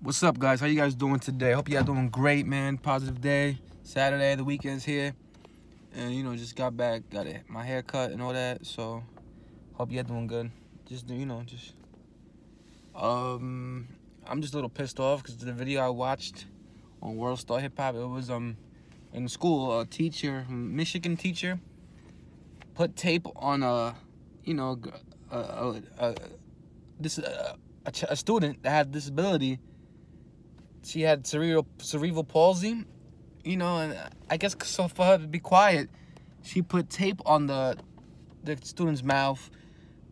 what's up guys how you guys doing today hope you guys doing great man positive day saturday the weekend's here and you know just got back got it my cut and all that so hope you guys doing good just you know just um i'm just a little pissed off because the video i watched on world star hip hop it was um in school a teacher michigan teacher put tape on a you know a, a, a this a, a, student that had disability she had cerebral cerebral palsy, you know, and I guess so for her to be quiet, she put tape on the the student's mouth,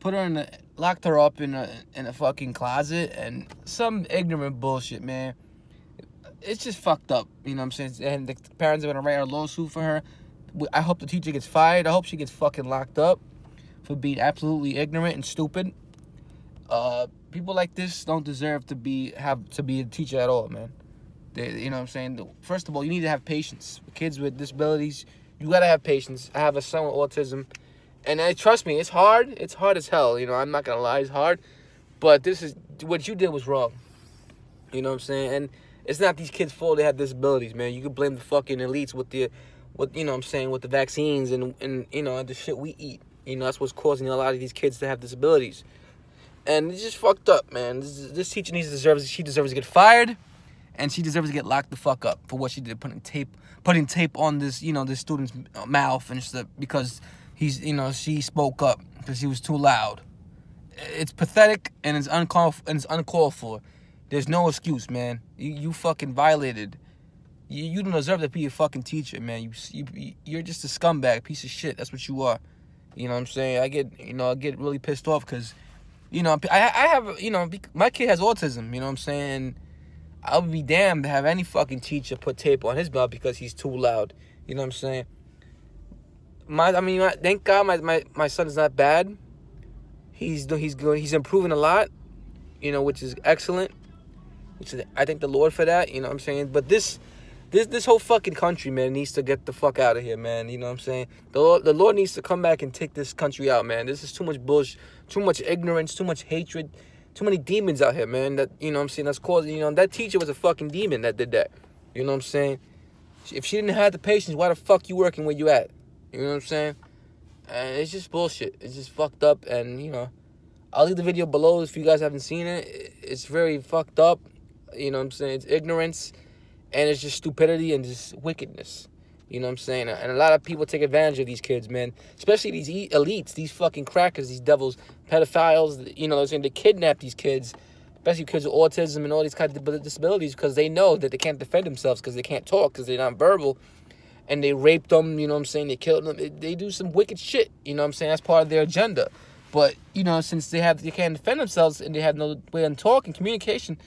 put her in the, locked her up in a in a fucking closet and some ignorant bullshit, man. It's just fucked up, you know what I'm saying? And the parents are gonna write a lawsuit for her. I hope the teacher gets fired. I hope she gets fucking locked up for being absolutely ignorant and stupid uh, people like this don't deserve to be have to be a teacher at all, man. They, you know what I'm saying? First of all, you need to have patience. Kids with disabilities, you gotta have patience. I have a son with autism, and I, trust me, it's hard. It's hard as hell. You know, I'm not gonna lie, it's hard. But this is what you did was wrong. You know what I'm saying? And it's not these kids' fault they have disabilities, man. You can blame the fucking elites with the, with you know what I'm saying with the vaccines and and you know the shit we eat. You know that's what's causing a lot of these kids to have disabilities and it's just fucked up, man. This, this teacher needs deserves she deserves to get fired, and she deserves to get locked the fuck up for what she did, putting tape putting tape on this you know this student's mouth and stuff because he's you know she spoke up because he was too loud. It's pathetic and it's uncalled and it's uncalled for. There's no excuse, man. You you fucking violated. You, you don't deserve to be a fucking teacher, man. You you you're just a scumbag, piece of shit. That's what you are. You know what I'm saying? I get you know I get really pissed off because you know, I, I have, you know, my kid has autism, you know what I'm saying? I'll be damned to have any fucking teacher put tape on his mouth because he's too loud. You know what I'm saying? My, I mean, my, thank God my, my, my son is not bad. He's he's good. He's improving a lot, you know, which is excellent. Which is, I thank the Lord for that. You know what I'm saying? But this this this whole fucking country, man, needs to get the fuck out of here, man. You know what I'm saying? The Lord, the Lord needs to come back and take this country out, man. This is too much bullshit, too much ignorance, too much hatred, too many demons out here, man. That you know what I'm saying? That's causing you know that teacher was a fucking demon that did that. You know what I'm saying? If she didn't have the patience, why the fuck you working where you at? You know what I'm saying? And it's just bullshit. It's just fucked up, and you know. I'll leave the video below if you guys haven't seen it. It's very fucked up. You know what I'm saying? It's ignorance and it's just stupidity and just wickedness. You know what I'm saying? And a lot of people take advantage of these kids, man. Especially these elites, these fucking crackers, these devils, pedophiles. You know they're going to kidnap these kids, especially kids with autism and all these kinds of disabilities, because they know that they can't defend themselves, because they can't talk, because they're not verbal. And they rape them, you know what I'm saying? They kill them. they do some wicked shit, you know what I'm saying? That's part of their agenda. But, you know, since they have they can't defend themselves and they have no way of talking, communication,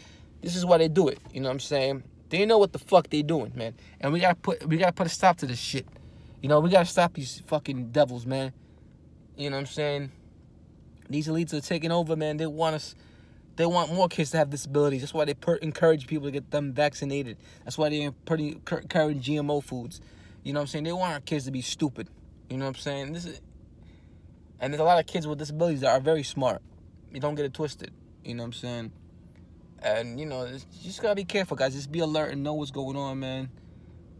this is why they do it, you know what I'm saying? They know what the fuck they doing, man. And we gotta put we gotta put a stop to this shit. You know, we gotta stop these fucking devils, man. You know what I'm saying? These elites are taking over, man. They want us they want more kids to have disabilities. That's why they encourage people to get them vaccinated. That's why they are carrying GMO foods. You know what I'm saying? They want our kids to be stupid. You know what I'm saying? This is, and there's a lot of kids with disabilities that are very smart. You don't get it twisted. You know what I'm saying? And you know, just gotta be careful, guys. Just be alert and know what's going on, man.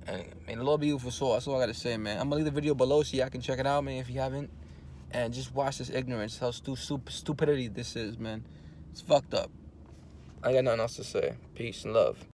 And love the Lord be you for sure. That's all I gotta say, man. I'm gonna leave the video below so y'all can check it out, man, if you haven't. And just watch this ignorance, how stu stupidity this is, man. It's fucked up. I got nothing else to say. Peace and love.